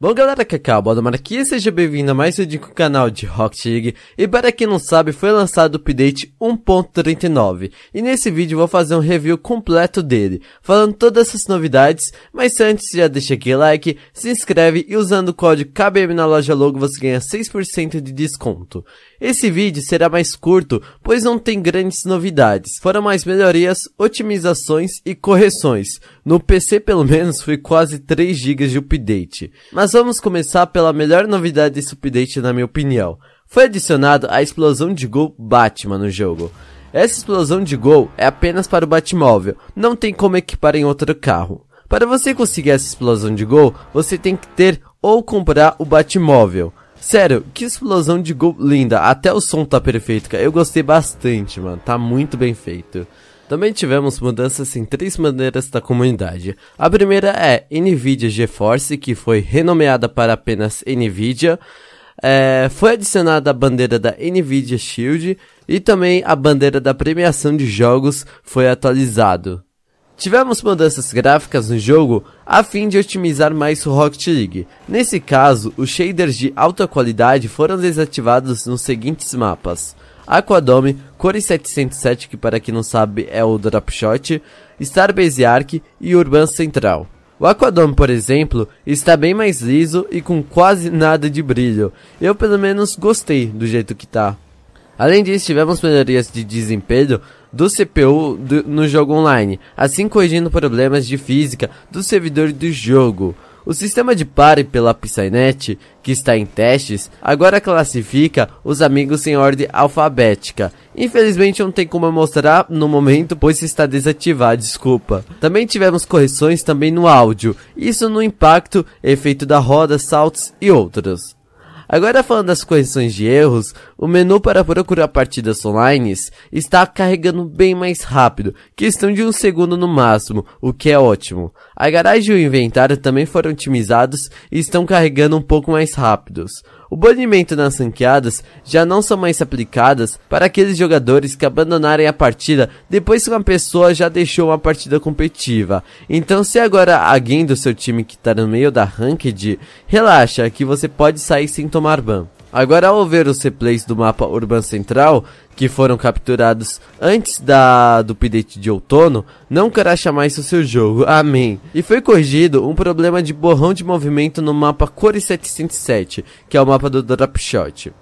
Bom galera, é Cacau Baldamarquia, seja bem-vindo a mais um vídeo com o canal de Rocket League E para quem não sabe, foi lançado o update 1.39 E nesse vídeo vou fazer um review completo dele Falando todas essas novidades Mas antes, já deixa aquele like, se inscreve E usando o código KBM na loja logo você ganha 6% de desconto Esse vídeo será mais curto, pois não tem grandes novidades Foram mais melhorias, otimizações e correções No PC pelo menos foi quase 3 GB de update Mas mas vamos começar pela melhor novidade desse update na minha opinião. Foi adicionado a explosão de gol Batman no jogo. Essa explosão de gol é apenas para o Batmóvel, não tem como equipar em outro carro. Para você conseguir essa explosão de gol, você tem que ter ou comprar o Batmóvel. Sério, que explosão de gol linda, até o som tá perfeito, cara. Eu gostei bastante, mano, tá muito bem feito. Também tivemos mudanças em três maneiras da comunidade. A primeira é NVIDIA GeForce, que foi renomeada para apenas NVIDIA. É, foi adicionada a bandeira da NVIDIA Shield e também a bandeira da premiação de jogos foi atualizado. Tivemos mudanças gráficas no jogo a fim de otimizar mais o Rocket League. Nesse caso, os shaders de alta qualidade foram desativados nos seguintes mapas: Aquadome, Core 707, que para quem não sabe é o Dropshot, Starbase Arc e Urban Central. O Aquadome, por exemplo, está bem mais liso e com quase nada de brilho. Eu pelo menos gostei do jeito que tá. Além disso, tivemos melhorias de desempenho do CPU do, no jogo online, assim corrigindo problemas de física do servidor do jogo. O sistema de pare pela Psynet, que está em testes, agora classifica os amigos em ordem alfabética. Infelizmente não tem como mostrar no momento, pois está desativado, desculpa. Também tivemos correções também no áudio, isso no impacto, efeito da roda, saltos e outros. Agora falando das correções de erros, o menu para procurar partidas online está carregando bem mais rápido, questão de um segundo no máximo, o que é ótimo. A garagem e o inventário também foram otimizados e estão carregando um pouco mais rápidos. O banimento nas ranqueadas já não são mais aplicadas para aqueles jogadores que abandonarem a partida depois que uma pessoa já deixou uma partida competitiva. Então se agora alguém do seu time que está no meio da ranked, relaxa que você pode sair sem tomar ban. Agora ao ver os replays do mapa Urban Central, que foram capturados antes da do update de outono, não querá mais o seu jogo, amém. E foi corrigido um problema de borrão de movimento no mapa Core 707, que é o mapa do Dropshot.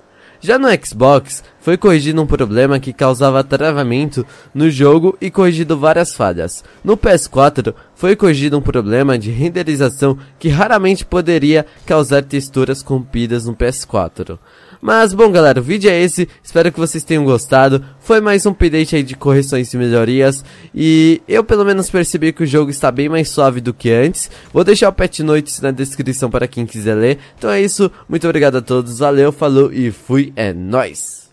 Já no Xbox, foi corrigido um problema que causava travamento no jogo e corrigido várias falhas. No PS4, foi corrigido um problema de renderização que raramente poderia causar texturas compridas no PS4. Mas bom galera, o vídeo é esse, espero que vocês tenham gostado, foi mais um update aí de correções e melhorias, e eu pelo menos percebi que o jogo está bem mais suave do que antes, vou deixar o patch notes na descrição para quem quiser ler, então é isso, muito obrigado a todos, valeu, falou e fui, é nóis!